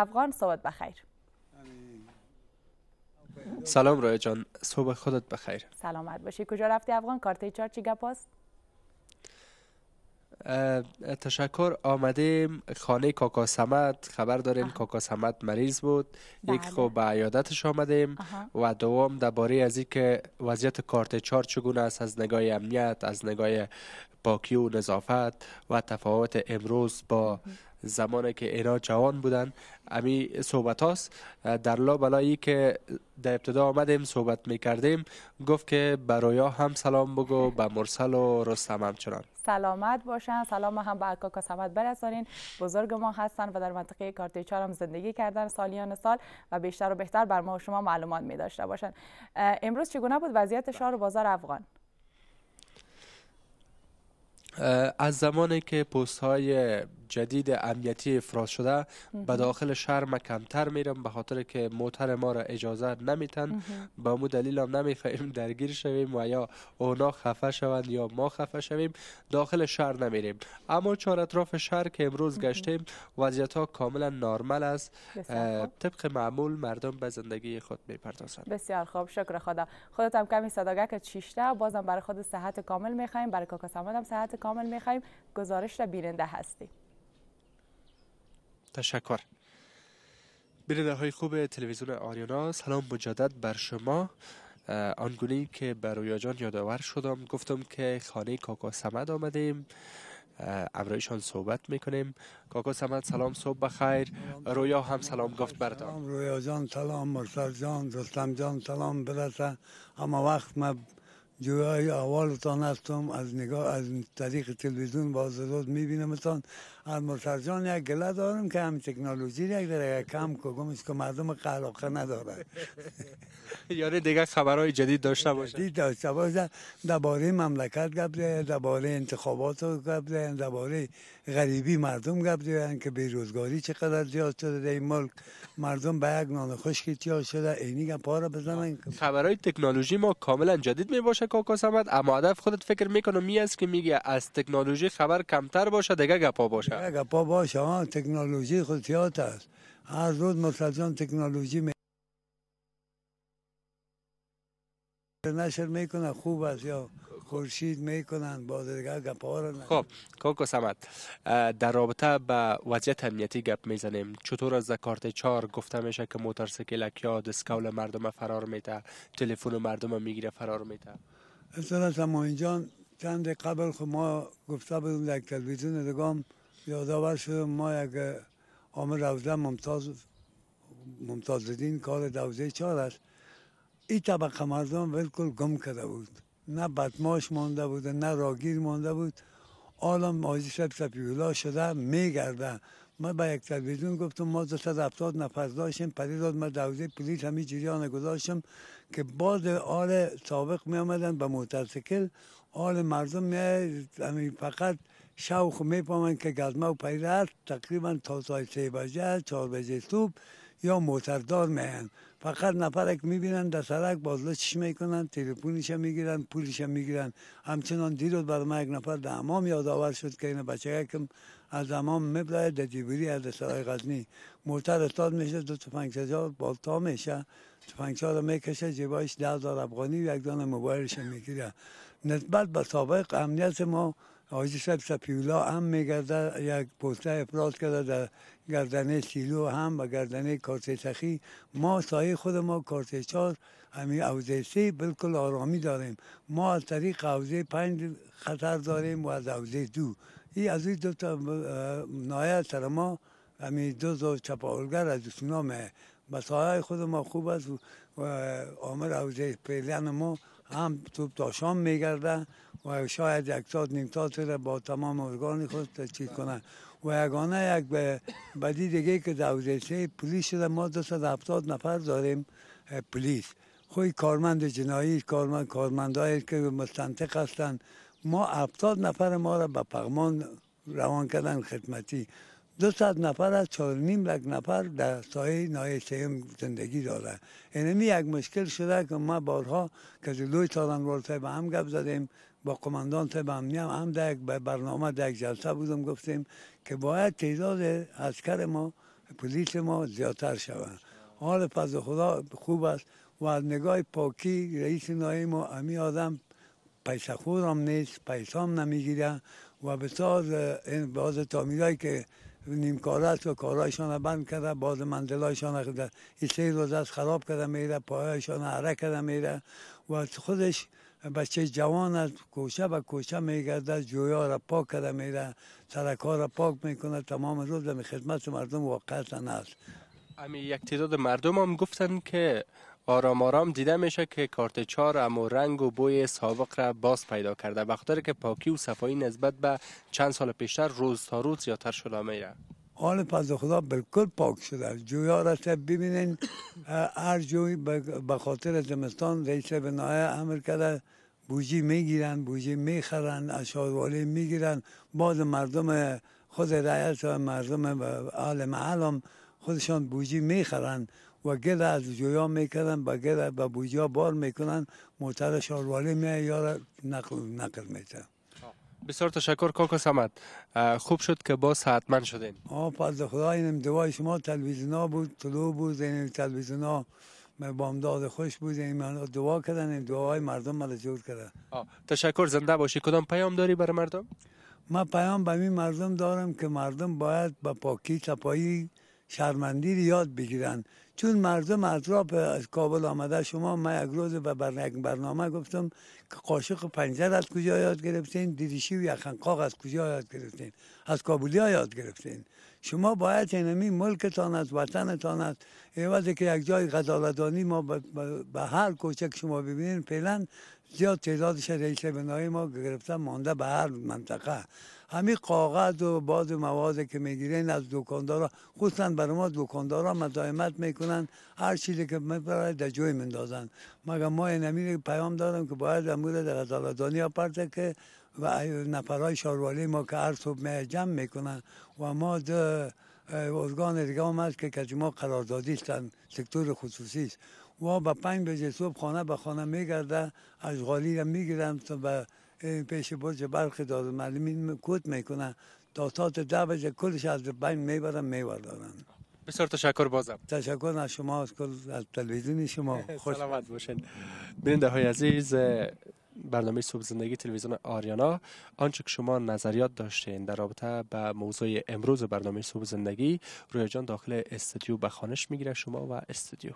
افغان صحبت بخیر سلام رای جان صبح خودت بخیر سلامت باشی کجا رفتی افغان کارت چار چی گپ تشکر آمدیم خانه کاکا سمت خبر داریم کاکا سمت مریض بود بله. یک خب به عیادتش آمدیم و دوم درباره از اینکه وضعیت کارت چار چگونه است از نگاه امنیت از نگاه پاکی و نظافت و تفاوت امروز با زمانی که اینا جوان بودن امی صحبت هاست در لا بلایی که در ابتدا آمدیم صحبت میکردیم گفت که برایا هم سلام بگو به مرسل و رستم همچنان سلامت باشن سلام هم به کاکا سمت برسانین بزرگ ما هستن و در منطقه کارتیچار هم زندگی کردن سالیان سال و بیشتر و بهتر بر ما و شما معلومات می داشته باشن امروز چگونه بود وضعیت بله. شهر و بازار افغان از زمانی که پست های جدید امنیتی افراز شده به داخل شهر ما کمتر میرم به خاطر که موتر ما را اجازه نمیتن با مو دلیل هم درگیر شویم و یا اونا خفه شوند یا ما خفه شویم داخل شهر نمیریم اما چهار اطراف شهر که امروز گشتیم وضعیت ها کاملا نارمل است طبق معمول مردم به زندگی خود میپردازند بسیار خوب شکر خدا خودت هم کمی که چیشته بازم برای خود صحت کامل میخوایم برای کاکا کامل میخوایم گزارش را بیننده هستیم. تشکر های خوب تلویزیون آریانا سلام مجدد بر شما آنگونه که بر رویا جان یادآور شدم گفتم که خانه کاکا سمد آمدیم امرایشان صحبت میکنیم کاکا سمد سلام صبح بخیر رویا هم سلام گفت براتان رویا جان سلام مرسل جان رستم جان سلام برسه اما وقت ما جورایی اولتان هستم از نگاه از طریق تلویزیون باز روز میبینمتان از مرتضیان یک گله دارم که هم تکنولوژی یک در کم که گمش که مردم قلاقه نداره یاری یعنی دیگه خبرهای جدید داشته باشه جدید داشته باشه درباره مملکت گپ درباره انتخابات گپ درباره غریبی مردم گپ که که روزگاری چقدر زیاد شده در این ملک مردم به یک نان خشک شده اینی که پاره بزنن خبرای تکنولوژی ما کاملا جدید می باشه کوکو سمد اما هدف خودت فکر میکنه می است که میگه از تکنولوژی خبر کمتر باشه دیگه گپا باشه دیگه گپا باشه ها تکنولوژی زیاد است هر روز مطلقاً تکنولوژی می نشر میکنه خوب است یا خورشید میکنن با دیگه گپا خب کوکو سمت در رابطه به وضعیت امنیتی گپ میزنیم چطور از کارت 4 گفته میشه که موتورسیکل کیا دسکول مردم فرار میده تلفن مردم میگیره فرار میده اصلا سماین جان چند قبل خود خب ما گفته بودیم در تلویزیون دگام یادآور شدم ما یک عامل روزه ممتاز ممتاز دین کار دوزه چهار است این طبقه مردم بالکل گم کرده بود نه بدماش مانده بود نه راگیر مانده بود عالم آجی شب سپیولا شده میگرده ما به یک تلویزیون گفتم ما 270 نفر داشتیم داد ما دوزه پلیس همی جریان گذاشتم که باز آل سابق می آمدن به سکل آل مردم می فقط شوخ می پامن که گزمه و پیره هست تقریبا تا سای سه بجه چار بجه صبح یا موتردار آمدن فقط نفرک بینن در سرک چی میکنن تلفنش میگیرن پولش میگیرن همچنان دیروز بر ما یک نفر در امام آور شد که این بچه کم از زمان مبلای دجیبوری از سرای غزنی موتر استاد میشه دو تفنگ سجا بالتا میشه تفنگ رو میکشه جیبایش ده افغانی و یک دانه موبایلش میگیره نسبت به سابق امنیت ما حاجی صاحب سپیولا هم میگرده یک پوسته افراد کرده در گردنه سیلو هم و گردنه کارتی سخی ما سایه خود ما کارتی چار همین اوزه سی بالکل آرامی داریم ما از طریق اوزه پنج خطر داریم و از اوزه دو این از این دو تا نایه سر ما همین دو تا چپاولگر از سونامه و سایه خود ما خوب است و آمر اوزه پیلین ما هم تو تا شام میگرده و شاید یک تا نیم تا با تمام ارگان خود چیز کنه و یگانه یک به بدی دیگه که سه پلیس شده ما هفتاد نفر داریم پلیس خوی کارمند جنایی کارمند کارمندایی که مستنطق هستند ما هفتاد نفر ما را به پغمان روان کردن خدمتی دو نفر از چهار نیم نفر در سایه نایه سیم زندگی داره اینمی یک مشکل شده که ما بارها که جلوی تالنگوار به هم گپ زدیم با قماندان طب امنی هم هم در برنامه در یک جلسه بودم گفتیم که باید تعداد عسکر ما پلیس ما زیادتر شود حال فضل خدا خوب است و از نگاه پاکی رئیس نایه ما امی آدم پیسه خورم نیست پیسه هم نمیگیره و بسیار این باز تامیرهایی که نیم کاره و و کارایشان بند کرده باز منزلایشان این سه روز از خراب کرده میره پایشان عرق کرده میره و خودش بچه جوان از کوچه به کوچه میگرده جویا را پاک کرده میره سرکار را پاک میکنه تمام روز به خدمت مردم واقعا است امی یک تعداد مردم هم گفتن که آرام آرام دیده میشه که کارت چار و رنگ و بوی سابق را باز پیدا کرده بخاطر که پاکی و صفایی نسبت به چند سال پیشتر روز تا روز زیادتر شده میره آن پس خدا بالکل پاک شده جویا را ارجوی ببینین هر جوی به خاطر زمستان به نایه امر کرده بوجی میگیرن بوجی میخرن اشاروالی میگیرن باز مردم خود رعیت مردم اهل محل خودشان بوجی میخرن و گل از جویا میکردن با گل با بوجا بار میکنن موتر شاروالی می یا نقل نقل میتن بسیار تشکر کاکا سمت خوب شد که باز حتما شدین آه پس خدا این دوای شما تلویزیون بود طلوع بود این تلویزیون ها بامداد خوش بود این دعا کردن این دعای مردم مرا جور کردن تشکر زنده باشی کدام پیام داری برای مردم ما پیام به این مردم دارم که مردم باید به با پاکی تپایی شرمندی یاد بگیرن چون مردم اطراف از کابل آمده شما من یک روز به برنامه گفتم که قاشق پنجر از کجا یاد گرفتین دیدیشی و یخنقاق از کجا یاد گرفتین از کابلی ها یاد گرفتین شما باید اینمی ملکتان از وطنتان است عوض که یک جای غزالدانی ما به هر کوچه شما ببینین فعلا زیاد تعدادش رئیس بنای ما گرفتن مانده به هر منطقه همین کاغذ و باد و مواد که میگیرین از دکاندارا خصوصا برای ما دکاندارا مزاحمت میکنن هر چیزی که میبرن در جوی مندازن مگر ما این پیام دادم که باید امور در دنیا پرده که و نفرهای شاروالی ما که هر صبح جمع میکنن و ما ارگان دیگه هم هست که کجما قراردادی هستن سکتور خصوصی است و به پنج بجه صبح خانه به خانه میگرده غالی را میگیرم تا به پیش برج برق داد معلمین کود میکنه تا ساعت ده بجه کلش از بین میبرم میوردارن بسیار تشکر بازم تشکر از شما از کل از تلویزیون شما خوش سلامت باشین بینده های عزیز برنامه صبح زندگی تلویزیون آریانا آنچه که شما نظریات داشتین در رابطه با موضوع امروز برنامه صبح زندگی رویا جان داخل استودیو به خانش میگیره شما و استودیو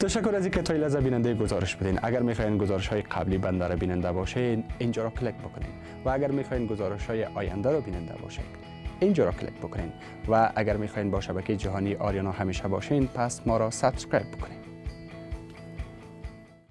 تشکر از اینکه تا لحظه بیننده گزارش بدین اگر میخواین گزارش های قبلی بنده را بیننده باشین اینجا را کلیک بکنین و اگر میخواین گزارش های آینده را بیننده باشین اینجا را کلیک بکنین و اگر میخواین با شبکه جهانی آریانا همیشه باشین پس ما را سابسکرایب بکنین